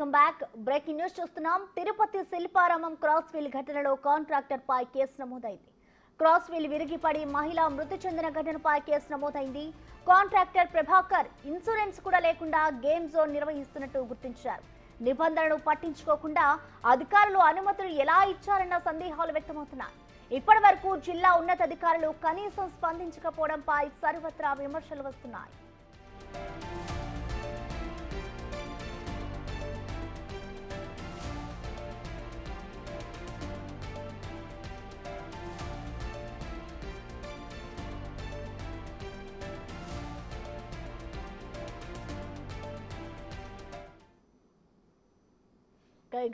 come back breaking news చూస్తున్నాం Tirupati Shilparamam cross wheel ఘటనలో contractor పై కేసు నమోదైంది క్రాస్ వీల్ విరిగిపడి మహిళ మృతి చెందిన ఘటనపై కేసు నమోదైంది కాంట్రాక్టర్ ప్రభాకర్ ఇన్సూరెన్స్ కూడా లేకుండా గేమ్ జోన్ నిర్వహిస్తున్నట్టు గుర్తించారు నిబంధనలు పట్టించుకోకుండా అధికారులు అనుమతులు ఎలా ఇచ్చారన్న సందేహాలు వ్యక్తమవుతున్నాయి ఇప్పటి వరకు జిల్లా ఉన్నతాధికారులు కనీసం స్పందించకపోవడంపై సర్వత్రా విమర్శలు వస్తున్నాయి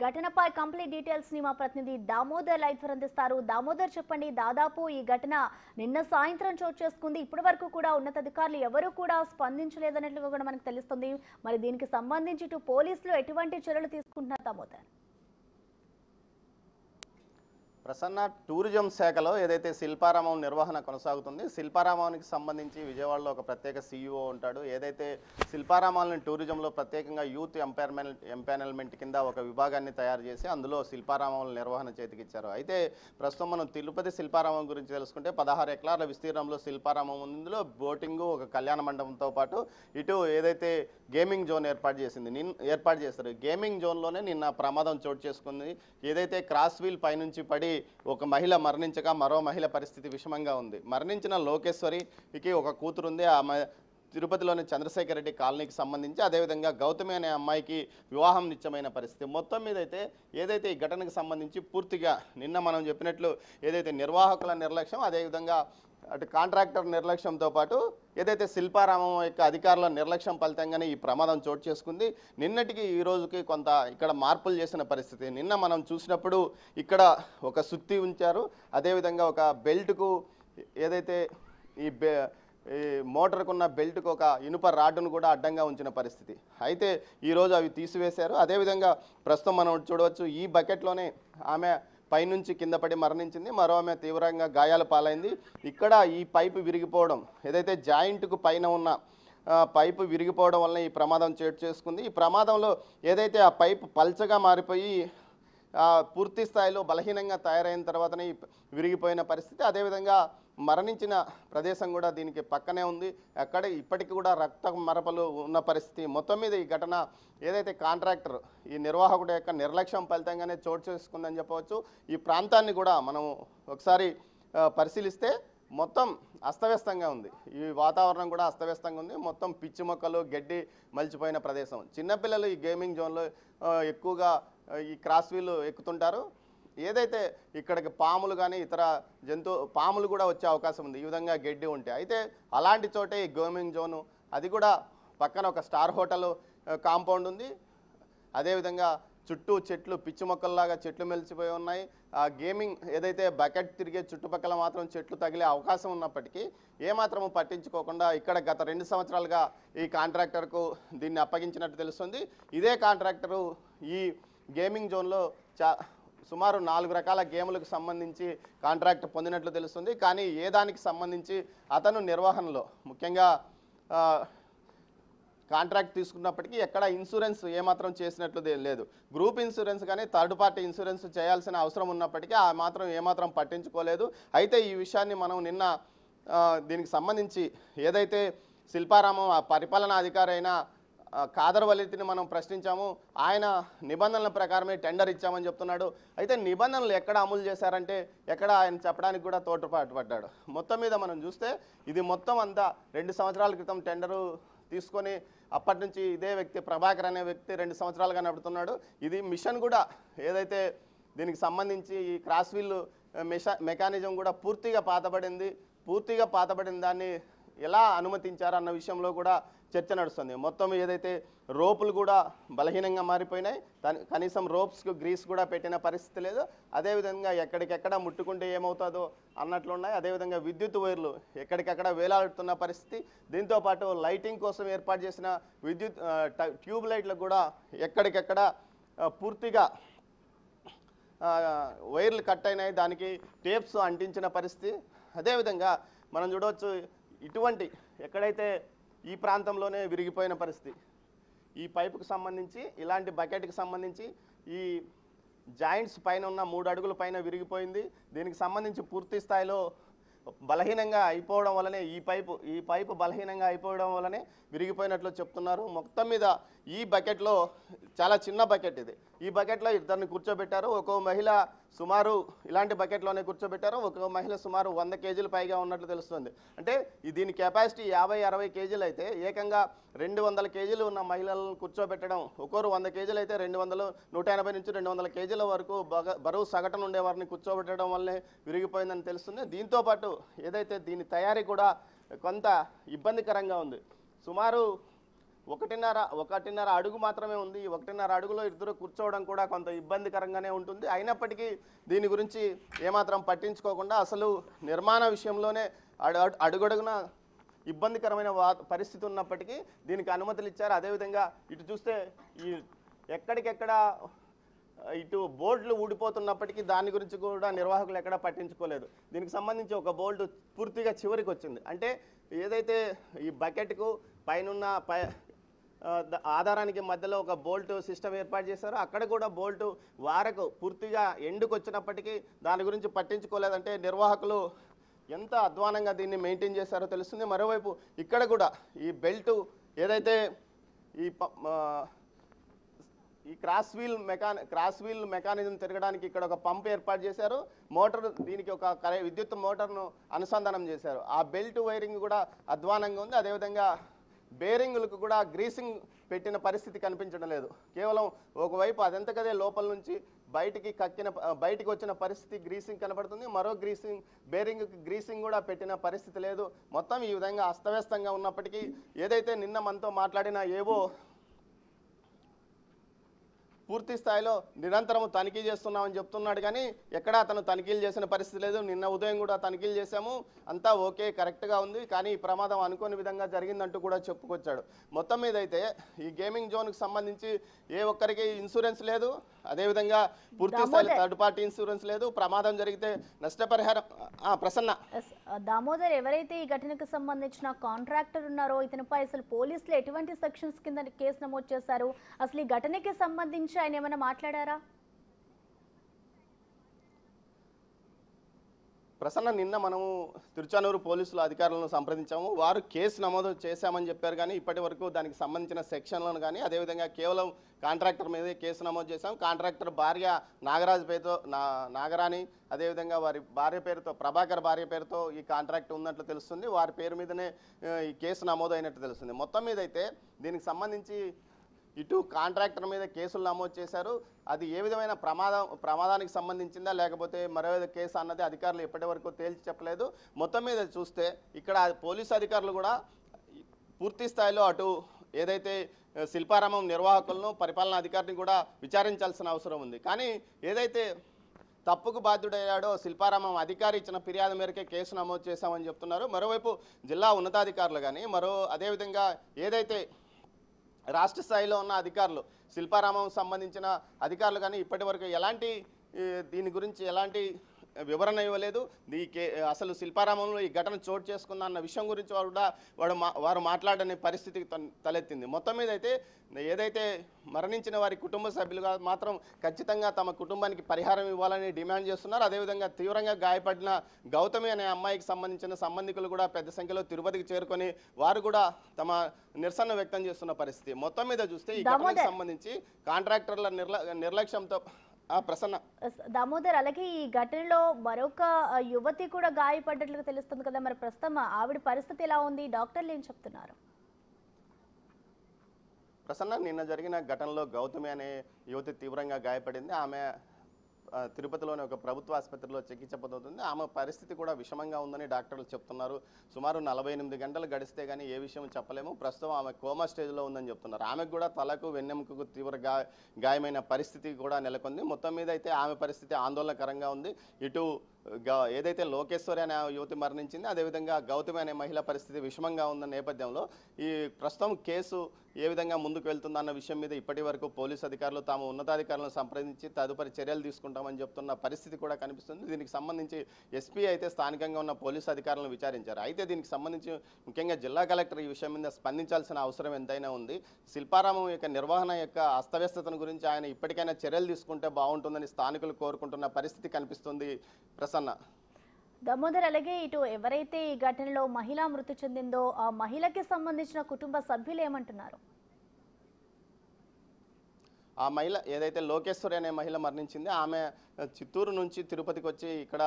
ఘటనపై కంప్లీట్ డీటెయిల్స్ ని మా ప్రతినిధి దామోదర్ లైఫర్ అందిస్తారు దామోదర్ చెప్పండి దాదాపు ఈ ఘటన నిన్న సాయంత్రం చోటు చేసుకుంది ఇప్పటి వరకు కూడా ఉన్నతాధికారులు ఎవరు కూడా స్పందించలేదన్నట్లుగా కూడా మనకు తెలుస్తుంది మరి దీనికి సంబంధించి పోలీసులు ఎటువంటి చర్యలు తీసుకుంటున్నారు దామోదర్ ప్రసన్న టూరిజం శాఖలో ఏదైతే శిల్పారామం నిర్వహణ కొనసాగుతుంది శిల్పారామానికి సంబంధించి విజయవాడలో ఒక ప్రత్యేక సీఈఓ e ఉంటాడు ఏదైతే శిల్పారామాలను టూరిజంలో ప్రత్యేకంగా యూత్ ఎంపైర్మెంట్ ఎంపానల్మెంట్ కింద ఒక విభాగాన్ని తయారు చేసి అందులో శిల్పారామాల నిర్వహణ చేతికిచ్చారు అయితే ప్రస్తుతం మనం తిరుపతి శిల్పారామం గురించి తెలుసుకుంటే పదహారు ఎకరాల విస్తీర్ణంలో శిల్పారామం ఉంది ఇందులో బోటింగ్ ఒక కళ్యాణ మండపంతో పాటు ఇటు ఏదైతే గేమింగ్ జోన్ ఏర్పాటు చేసింది నిన్ ఏర్పాటు చేస్తారు గేమింగ్ జోన్లోనే నిన్న ప్రమాదం చోటు చేసుకుంది ఏదైతే క్రాస్ వీల్ పైనుంచి పడి ఒక మహిళ మరణించగా మరో మహిళ పరిస్థితి విషమంగా ఉంది మరణించిన లోకేశ్వరికి ఒక కూతురుంది ఆ తిరుపతిలోని చంద్రశేఖర్ రెడ్డి కాలనీకి సంబంధించి అదేవిధంగా గౌతమి అనే అమ్మాయికి వివాహం నిత్యమైన పరిస్థితి మొత్తం మీద అయితే ఏదైతే ఈ ఘటనకు సంబంధించి పూర్తిగా నిన్న మనం చెప్పినట్లు ఏదైతే నిర్వాహకుల నిర్లక్ష్యం అదేవిధంగా అటు కాంట్రాక్టర్ నిర్లక్ష్యంతో పాటు ఏదైతే శిల్పారామం యొక్క అధికారుల నిర్లక్ష్యం ఫలితంగానే ఈ ప్రమాదం చోటు చేసుకుంది నిన్నటికి ఈ రోజుకి కొంత ఇక్కడ మార్పులు చేసిన పరిస్థితి నిన్న మనం చూసినప్పుడు ఇక్కడ ఒక సుత్తి ఉంచారు అదేవిధంగా ఒక బెల్ట్కు ఏదైతే ఈ బె ఈ మోటార్కు ఉన్న బెల్ట్కు ఒక ఇనుప రాడ్డును కూడా అడ్డంగా ఉంచిన పరిస్థితి అయితే ఈరోజు అవి తీసివేశారు అదేవిధంగా ప్రస్తుతం మనం చూడవచ్చు ఈ బకెట్లోనే ఆమె పైనుంచి కింద పడి మరణించింది మరో ఆమె తీవ్రంగా గాయాల పాలైంది ఇక్కడ ఈ పైపు విరిగిపోవడం ఏదైతే జాయింట్కు పైన ఉన్న పైపు విరిగిపోవడం వల్ల ఈ ప్రమాదం చేటు చేసుకుంది ఈ ప్రమాదంలో ఏదైతే ఆ పైపు పల్చగా మారిపోయి పూర్తి స్థాయిలో బలహీనంగా తయారైన తర్వాతనే విరిగిపోయిన పరిస్థితి అదేవిధంగా మరణించిన ప్రదేశం కూడా దీనికి పక్కనే ఉంది అక్కడ ఇప్పటికీ కూడా రక్త మరపలు ఉన్న పరిస్థితి మొత్తం మీద ఈ ఘటన ఏదైతే కాంట్రాక్టర్ ఈ నిర్వాహకుడు యొక్క నిర్లక్ష్యం ఫలితంగానే చోటు చేసుకుందని చెప్పవచ్చు ఈ ప్రాంతాన్ని కూడా మనం ఒకసారి పరిశీలిస్తే మొత్తం అస్తవ్యస్తంగా ఉంది ఈ వాతావరణం కూడా అస్తవ్యస్తంగా ఉంది మొత్తం పిచ్చి మొక్కలు గడ్డి మలిచిపోయిన ప్రదేశం చిన్నపిల్లలు ఈ గేమింగ్ జోన్లో ఎక్కువగా ఈ క్రాస్ వీలు ఎక్కుతుంటారు ఏదైతే ఇక్కడికి పాములు కానీ ఇతర జంతు పాములు కూడా వచ్చే అవకాశం ఉంది ఈ విధంగా గడ్డి ఉంటే అయితే అలాంటి చోటే ఈ గేమింగ్ జోను అది కూడా పక్కన ఒక స్టార్ హోటల్ కాంపౌండ్ ఉంది అదేవిధంగా చుట్టూ చెట్లు పిచ్చి మొక్కల్లాగా చెట్లు మెలిసిపోయి ఉన్నాయి గేమింగ్ ఏదైతే బకెట్ తిరిగే చుట్టుపక్కల మాత్రం చెట్లు తగిలే అవకాశం ఉన్నప్పటికీ ఏమాత్రము పట్టించుకోకుండా ఇక్కడ గత రెండు సంవత్సరాలుగా ఈ కాంట్రాక్టర్కు దీన్ని అప్పగించినట్టు తెలుస్తుంది ఇదే కాంట్రాక్టరు ఈ గేమింగ్ జోన్లో చా సుమారు నాలుగు రకాల గేములకు సంబంధించి కాంట్రాక్ట్ పొందినట్లు తెలుస్తుంది కానీ ఏ దానికి సంబంధించి అతను నిర్వహణలో ముఖ్యంగా కాంట్రాక్ట్ తీసుకున్నప్పటికీ ఎక్కడ ఇన్సూరెన్స్ ఏమాత్రం చేసినట్లు లేదు గ్రూప్ ఇన్సూరెన్స్ కానీ థర్డ్ పార్టీ ఇన్సూరెన్స్ చేయాల్సిన అవసరం ఉన్నప్పటికీ ఆ మాత్రం ఏమాత్రం పట్టించుకోలేదు అయితే ఈ విషయాన్ని మనం నిన్న దీనికి సంబంధించి ఏదైతే శిల్పారామం పరిపాలనా అధికారి అయిన కాదర్ వలితిని మనం ప్రశ్నించాము ఆయన నిబంధనల ప్రకారమే టెండర్ ఇచ్చామని చెప్తున్నాడు అయితే నిబంధనలు ఎక్కడ అమలు చేశారంటే ఎక్కడ ఆయన చెప్పడానికి కూడా తోటపాటు పడ్డాడు మొత్తం మీద మనం చూస్తే ఇది మొత్తం అంతా రెండు సంవత్సరాల క్రితం టెండరు తీసుకొని అప్పటి నుంచి ఇదే వ్యక్తి ప్రభాకర్ అనే వ్యక్తి రెండు సంవత్సరాలుగా నడుపుతున్నాడు ఇది మిషన్ కూడా ఏదైతే దీనికి సంబంధించి ఈ క్రాస్ వీల్ మెషా మెకానిజం కూడా పూర్తిగా పాతబడింది పూర్తిగా పాతబడిన దాన్ని ఎలా అనుమతించారు అన్న విషయంలో కూడా చర్చ నడుస్తుంది మొత్తం ఏదైతే రోపులు కూడా బలహీనంగా మారిపోయినాయి కనీసం రోప్స్కు గ్రీస్ కూడా పెట్టిన పరిస్థితి లేదు అదేవిధంగా ఎక్కడికెక్కడ ముట్టుకుంటే ఏమవుతుందో అన్నట్లున్నాయి అదేవిధంగా విద్యుత్ వైర్లు ఎక్కడికక్కడ వేలాడుతున్న పరిస్థితి దీంతోపాటు లైటింగ్ కోసం ఏర్పాటు చేసిన విద్యుత్ ట్యూబ్ లైట్లకు కూడా ఎక్కడికెక్కడ పూర్తిగా వైర్లు కట్ అయినాయి దానికి టేప్స్ అంటించిన పరిస్థితి అదేవిధంగా మనం చూడవచ్చు ఇటువంటి ఎక్కడైతే ఈ ప్రాంతంలోనే విరిగిపోయిన పరిస్థితి ఈ పైపుకు సంబంధించి ఇలాంటి బకెట్కి సంబంధించి ఈ జాయింట్స్ పైన ఉన్న మూడు అడుగుల పైన విరిగిపోయింది దీనికి సంబంధించి పూర్తి స్థాయిలో బలహీనంగా అయిపోవడం వల్లనే ఈ పైపు ఈ పైపు బలహీనంగా అయిపోవడం వల్లనే విరిగిపోయినట్లు చెప్తున్నారు మొత్తం మీద ఈ బకెట్లో చాలా చిన్న బకెట్ ఇది ఈ బకెట్లో ఇద్దరిని కూర్చోబెట్టారు ఒక్కో మహిళ సుమారు ఇలాంటి బకెట్లోనే కూర్చోబెట్టారు ఒక్కో మహిళ సుమారు వంద కేజీలు పైగా ఉన్నట్లు తెలుస్తుంది అంటే దీని కెపాసిటీ యాభై అరవై కేజీలు అయితే ఏకంగా రెండు వందల కేజీలు ఉన్న మహిళలను కూర్చోబెట్టడం ఒక్కోరు వంద కేజీలు అయితే రెండు వందలు నూట ఎనభై నుంచి రెండు వందల కేజీల వరకు బరువు సగటున ఉండేవారిని కూర్చోబెట్టడం వల్లే విరిగిపోయిందని తెలుస్తుంది దీంతోపాటు ఏదైతే దీని తయారీ కూడా కొంత ఇబ్బందికరంగా ఉంది సుమారు ఒకటిన్నర ఒకటిన్నర అడుగు మాత్రమే ఉంది ఒకటిన్నర అడుగులో ఇద్దరు కూర్చోవడం కూడా కొంత ఇబ్బందికరంగానే ఉంటుంది అయినప్పటికీ దీని గురించి ఏమాత్రం పట్టించుకోకుండా అసలు నిర్మాణ విషయంలోనే అడు అడుగడుగున ఇబ్బందికరమైన పరిస్థితి ఉన్నప్పటికీ దీనికి అనుమతులు ఇచ్చారు అదేవిధంగా ఇటు చూస్తే ఈ ఎక్కడికెక్కడ ఇటు బోర్డులు ఊడిపోతున్నప్పటికీ దాని గురించి కూడా నిర్వాహకులు ఎక్కడ పట్టించుకోలేదు దీనికి సంబంధించి ఒక బోర్డు పూర్తిగా చివరికి వచ్చింది అంటే ఏదైతే ఈ బకెట్కు పైన పై ఆధారానికి మధ్యలో ఒక బోల్ట్ సిస్టమ్ ఏర్పాటు చేశారు అక్కడ కూడా బోల్ట్ వారకు పూర్తిగా ఎండుకు వచ్చినప్పటికీ దాని గురించి పట్టించుకోలేదంటే నిర్వాహకులు ఎంత అధ్వానంగా దీన్ని మెయింటైన్ చేశారో తెలుస్తుంది మరోవైపు ఇక్కడ కూడా ఈ బెల్ట్ ఏదైతే ఈ ఈ క్రాస్ వీల్ మెకాని క్రాస్ వీల్ మెకానిజం తిరగడానికి ఇక్కడ ఒక పంప్ ఏర్పాటు చేశారు మోటార్ దీనికి ఒక విద్యుత్ మోటార్ను అనుసంధానం చేశారు ఆ బెల్ట్ వైరింగ్ కూడా అధ్వానంగా ఉంది అదేవిధంగా బేరింగ్లకు కూడా గ్రీసింగ్ పెట్టిన పరిస్థితి కనిపించడం లేదు కేవలం ఒకవైపు అదంతకదే లోపల నుంచి బయటికి కక్కిన బయటికి వచ్చిన పరిస్థితి గ్రీసింగ్ కనబడుతుంది మరో గ్రీసింగ్ బేరింగ్కి గ్రీసింగ్ కూడా పెట్టిన పరిస్థితి లేదు మొత్తం ఈ విధంగా అస్తవ్యస్తంగా ఉన్నప్పటికీ ఏదైతే నిన్న మనతో మాట్లాడిన ఏవో పూర్తి స్థాయిలో నిరంతరం తనిఖీ చేస్తున్నామని చెప్తున్నాడు కానీ ఎక్కడా అతను తనిఖీలు చేసిన పరిస్థితి లేదు నిన్న ఉదయం కూడా తనిఖీలు చేశాము అంతా ఓకే కరెక్ట్గా ఉంది కానీ ఈ ప్రమాదం అనుకోని విధంగా జరిగిందంటూ కూడా చెప్పుకొచ్చాడు మొత్తం మీద అయితే ఈ గేమింగ్ జోన్కి సంబంధించి ఏ ఒక్కరికి ఇన్సూరెన్స్ లేదు అదేవిధంగా పూర్తి స్థాయిలో థర్డ్ పార్టీ ఇన్సూరెన్స్ లేదు ప్రమాదం జరిగితే నష్టపరిహారం ప్రసన్న దామోదర్ ఎవరైతే ఈ ఘటనకు సంబంధించిన కాంట్రాక్టర్ ఉన్నారో ఇతనిపై అసలు పోలీసులు ఎటువంటి సెక్షన్స్ కింద కేసు నమోదు చేశారు అసలు ఈ ఘటనకి సంబంధించి గురించి ఆయన ఏమైనా మాట్లాడారా ప్రసన్న నిన్న మనము తిరుచానూరు పోలీసులు అధికారులను సంప్రదించాము వారు కేసు నమోదు చేశామని చెప్పారు కానీ ఇప్పటి వరకు దానికి సంబంధించిన సెక్షన్లను కానీ అదేవిధంగా కేవలం కాంట్రాక్టర్ మీదే కేసు నమోదు చేశాం కాంట్రాక్టర్ భార్య నాగరాజు పేరుతో నా నాగరాణి అదేవిధంగా వారి భార్య పేరుతో ప్రభాకర్ భార్య పేరుతో ఈ కాంట్రాక్ట్ ఉన్నట్లు తెలుస్తుంది వారి పేరు మీదనే ఈ కేసు నమోదు అయినట్టు తెలుస్తుంది మొత్తం మీద అయితే దీనికి సంబంధించి ఇటు కాంట్రాక్టర్ మీద కేసులు నమోదు చేశారు అది ఏ విధమైన ప్రమాదం ప్రమాదానికి సంబంధించిందా లేకపోతే మరో కేసు అన్నది అధికారులు ఇప్పటి వరకు తేల్చి చెప్పలేదు మొత్తం మీద చూస్తే ఇక్కడ పోలీసు అధికారులు కూడా పూర్తి స్థాయిలో అటు ఏదైతే శిల్పారామం నిర్వాహకులను పరిపాలనా అధికారిని కూడా విచారించాల్సిన అవసరం ఉంది కానీ ఏదైతే తప్పుకు బాధ్యుడయ్యాడో శిల్పారామం అధికారి ఇచ్చిన ఫిర్యాదు మేరకే కేసు నమోదు చేశామని చెప్తున్నారు మరోవైపు జిల్లా ఉన్నతాధికారులు కానీ మరో అదేవిధంగా ఏదైతే రాష్ట్ర స్థాయిలో ఉన్న అధికారులు శిల్పారామం సంబంధించిన అధికారులు కానీ ఇప్పటి ఎలాంటి దీని గురించి ఎలాంటి వివరణ ఇవ్వలేదు ఈ అసలు శిల్పారామంలో ఈ ఘటన చోటు చేసుకుందా అన్న విషయం గురించి వారు కూడా వాడు వారు మాట్లాడని పరిస్థితికి తలెత్తింది మొత్తం మీద అయితే ఏదైతే మరణించిన వారి కుటుంబ సభ్యులుగా మాత్రం ఖచ్చితంగా తమ కుటుంబానికి పరిహారం ఇవ్వాలని డిమాండ్ చేస్తున్నారు అదేవిధంగా తీవ్రంగా గాయపడిన గౌతమి అనే అమ్మాయికి సంబంధించిన సంబంధికులు కూడా పెద్ద సంఖ్యలో తిరుపతికి చేరుకొని వారు కూడా తమ నిరసన వ్యక్తం చేస్తున్న పరిస్థితి మొత్తం మీద చూస్తే ఈ ఘటనకు సంబంధించి కాంట్రాక్టర్ల నిర్ల నిర్లక్ష్యంతో ప్రసన్న దామోదర్ అలాగే ఈ ఘటనలో మరొక యువతి కూడా గాయపడ్డట్లు తెలుస్తుంది కదా మరి ప్రస్తుతం ఆవిడ పరిస్థితి ఎలా ఉంది డాక్టర్లు ఏం చెప్తున్నారు ప్రసన్న నిన్న జరిగిన ఘటనలో గౌతమి అనే యువతి తీవ్రంగా గాయపడింది ఆమె తిరుపతిలోని ఒక ప్రభుత్వ ఆసుపత్రిలో చికిత్స పొందుతుంది ఆమె పరిస్థితి కూడా విషమంగా ఉందని డాక్టర్లు చెప్తున్నారు సుమారు నలభై ఎనిమిది గంటలు గడిస్తే కానీ ఏ విషయం చెప్పలేము ప్రస్తుతం ఆమె కోమా స్టేజ్లో ఉందని చెప్తున్నారు ఆమెకు కూడా తలకు వెన్నెముకకు తీవ్ర గా గాయమైన పరిస్థితి కూడా నెలకొంది మొత్తం మీద అయితే ఆమె పరిస్థితి ఆందోళనకరంగా ఉంది ఇటు ఏదైతే లోకేశ్వరి అనే యువతి మరణించింది అదేవిధంగా గౌతమి అనే మహిళ పరిస్థితి విషమంగా ఉన్న నేపథ్యంలో ఈ ప్రస్తుతం కేసు ఏ విధంగా ముందుకు వెళ్తుందన్న విషయం మీద ఇప్పటి వరకు పోలీసు అధికారులు తాము ఉన్నతాధికారులను సంప్రదించి తదుపరి చర్యలు తీసుకుంటామని చెప్తున్న పరిస్థితి కూడా కనిపిస్తుంది దీనికి సంబంధించి ఎస్పీ అయితే స్థానికంగా ఉన్న పోలీసు అధికారులను విచారించారు అయితే దీనికి సంబంధించి ముఖ్యంగా జిల్లా కలెక్టర్ ఈ విషయం మీద స్పందించాల్సిన అవసరం ఎంతైనా ఉంది శిల్పారామం యొక్క నిర్వహణ యొక్క అస్తవ్యస్తతను గురించి ఆయన ఇప్పటికైనా చర్యలు తీసుకుంటే బాగుంటుందని స్థానికులు కోరుకుంటున్న పరిస్థితి కనిపిస్తుంది ప్రశాంత్ అన్న దామోదర్ అలాగే ఇటు ఎవరైతే ఈ ఘటనలో మహిళ మృతి చెందిందో ఆ మహిళకి సంబంధించిన కుటుంబ సభ్యులు ఏమంటున్నారు ఆ మహిళ ఏదైతే లోకేశ్వరి అనే మహిళ మరణించింది ఆమె చిత్తూరు నుంచి తిరుపతికి వచ్చి ఇక్కడ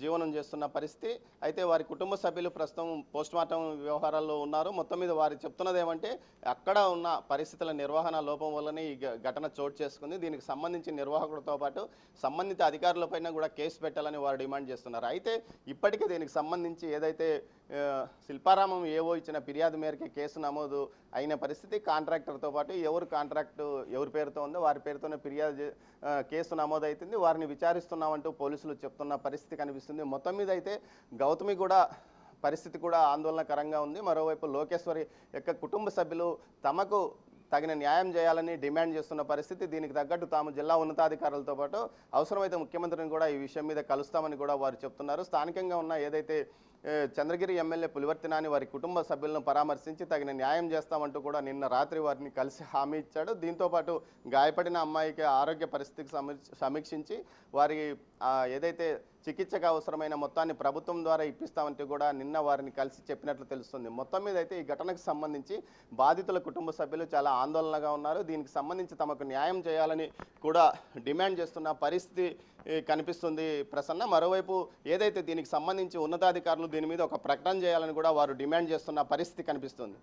జీవనం చేస్తున్న పరిస్థితి అయితే వారి కుటుంబ సభ్యులు ప్రస్తుతం పోస్ట్ మార్టం వ్యవహారాల్లో ఉన్నారు మొత్తం మీద వారు చెప్తున్నది ఏమంటే అక్కడ ఉన్న పరిస్థితుల నిర్వహణ లోపం వల్లనే ఈ ఘటన చోటు చేసుకుంది దీనికి సంబంధించి నిర్వాహకులతో పాటు సంబంధిత అధికారులపైన కూడా కేసు పెట్టాలని వారు డిమాండ్ చేస్తున్నారు అయితే ఇప్పటికే దీనికి సంబంధించి ఏదైతే శిల్పారామం ఏవో ఇచ్చిన ఫిర్యాదు మేరకే కేసు నమోదు అయిన పరిస్థితి కాంట్రాక్టర్తో పాటు ఎవరు కాంట్రాక్టు ఎవరి పేరుతో ఉందో వారి పేరుతోనే ఫిర్యాదు కేసు అవుతుంది వారిని విచారిస్తున్నామంటూ పోలీసులు చెప్తున్న పరిస్థితి కనిపిస్తుంది మొత్తం మీద అయితే గౌతమి కూడా పరిస్థితి కూడా ఆందోళనకరంగా ఉంది మరోవైపు లోకేశ్వరి యొక్క కుటుంబ సభ్యులు తమకు తగిన న్యాయం చేయాలని డిమాండ్ చేస్తున్న పరిస్థితి దీనికి తగ్గట్టు తాము జిల్లా ఉన్నతాధికారులతో పాటు అవసరమైతే ముఖ్యమంత్రిని కూడా ఈ విషయం మీద కలుస్తామని కూడా వారు చెప్తున్నారు స్థానికంగా ఉన్న ఏదైతే చంద్రగిరి ఎమ్మెల్యే పులివర్తినాని వారి కుటుంబ సభ్యులను పరామర్శించి తగిన న్యాయం చేస్తామంటూ కూడా నిన్న రాత్రి వారిని కలిసి హామీ ఇచ్చాడు దీంతోపాటు గాయపడిన అమ్మాయికి ఆరోగ్య పరిస్థితికి సమీక్షించి వారి ఏదైతే చికిత్సకు అవసరమైన మొత్తాన్ని ప్రభుత్వం ద్వారా ఇప్పిస్తామంటే కూడా నిన్న వారిని కలిసి చెప్పినట్లు తెలుస్తుంది మొత్తం మీద అయితే ఈ ఘటనకు సంబంధించి బాధితుల కుటుంబ సభ్యులు చాలా ఆందోళనగా ఉన్నారు దీనికి సంబంధించి తమకు న్యాయం చేయాలని కూడా డిమాండ్ చేస్తున్న పరిస్థితి కనిపిస్తుంది ప్రసన్న మరోవైపు ఏదైతే దీనికి సంబంధించి ఉన్నతాధికారులు దీని మీద ఒక ప్రకటన చేయాలని కూడా వారు డిమాండ్ చేస్తున్న పరిస్థితి కనిపిస్తుంది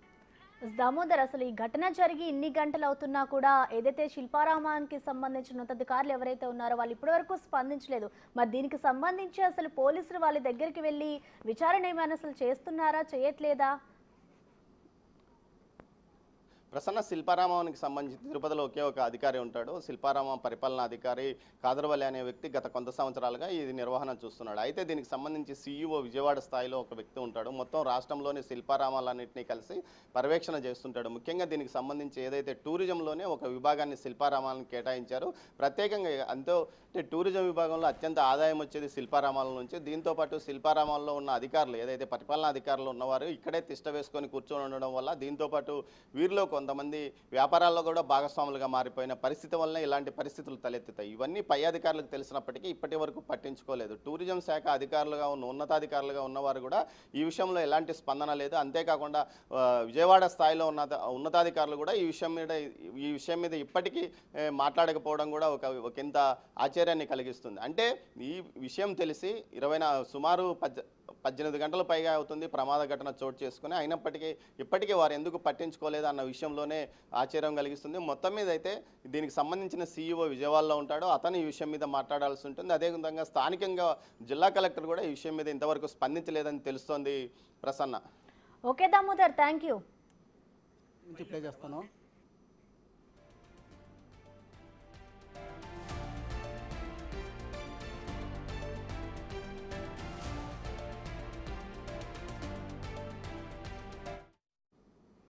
దామోదర్ అసలు ఈ ఘటన జరిగి ఇన్ని గంటలు అవుతున్నా కూడా ఏదైతే శిల్పారామానికి సంబంధించిన ఉన్నతాధికారులు ఎవరైతే ఉన్నారో వాళ్ళు ఇప్పటివరకు స్పందించలేదు మరి దీనికి సంబంధించి అసలు పోలీసులు వాళ్ళ దగ్గరికి వెళ్ళి విచారణ ఏమైనా అసలు చేస్తున్నారా చేయట్లేదా ప్రసన్న శిల్పారామానికి సంబంధించి తిరుపతిలో ఒకే ఒక అధికారి ఉంటాడు శిల్పారామ పరిపాలన అధికారి కాదరవల్లి అనే వ్యక్తి గత కొంత సంవత్సరాలుగా ఇది నిర్వహణ చూస్తున్నాడు అయితే దీనికి సంబంధించి సీఈఓ విజయవాడ స్థాయిలో ఒక వ్యక్తి ఉంటాడు మొత్తం రాష్ట్రంలోని శిల్పారామాలన్నింటినీ కలిసి పర్యవేక్షణ చేస్తుంటాడు ముఖ్యంగా దీనికి సంబంధించి ఏదైతే టూరిజంలోనే ఒక విభాగాన్ని శిల్పారామాలను కేటాయించారు ప్రత్యేకంగా అంతో అంటే టూరిజం విభాగంలో అత్యంత ఆదాయం వచ్చేది శిల్పారామాల నుంచి దీంతోపాటు శిల్పారామాల్లో ఉన్న అధికారులు ఏదైతే పరిపాలనా అధికారులు ఉన్నవారు ఇక్కడే తిష్ట వేసుకొని కూర్చొని ఉండడం వల్ల దీంతోపాటు వీరిలో కొంత కొంతమంది వ్యాపారాల్లో కూడా భాగస్వాములుగా మారిపోయిన పరిస్థితి వల్లనే ఇలాంటి పరిస్థితులు తలెత్తుతాయి ఇవన్నీ పై అధికారులకు తెలిసినప్పటికీ ఇప్పటి వరకు పట్టించుకోలేదు టూరిజం శాఖ అధికారులుగా ఉన్న ఉన్నతాధికారులుగా ఉన్నవారు కూడా ఈ విషయంలో ఎలాంటి స్పందన లేదు అంతేకాకుండా విజయవాడ స్థాయిలో ఉన్న ఉన్నతాధికారులు కూడా ఈ విషయం మీద ఈ విషయం మీద ఇప్పటికీ మాట్లాడకపోవడం కూడా ఒక ఒకంత ఆశ్చర్యాన్ని కలిగిస్తుంది అంటే ఈ విషయం తెలిసి ఇరవై సుమారు పద్ పద్దెనిమిది గంటల పైగా అవుతుంది ప్రమాద ఘటన చోటు చేసుకుని అయినప్పటికీ ఇప్పటికీ వారు ఎందుకు పట్టించుకోలేదు అన్న విషయంలోనే ఆశ్చర్యం కలిగిస్తుంది మొత్తం మీద అయితే దీనికి సంబంధించిన సీఈఓ విజయవాడలో ఉంటాడు అతను ఈ విషయం మీద మాట్లాడాల్సి ఉంటుంది అదేవిధంగా స్థానికంగా జిల్లా కలెక్టర్ కూడా ఈ విషయం మీద ఇంతవరకు స్పందించలేదని తెలుస్తోంది Prasanna okay Damodar thank you చేస్తాను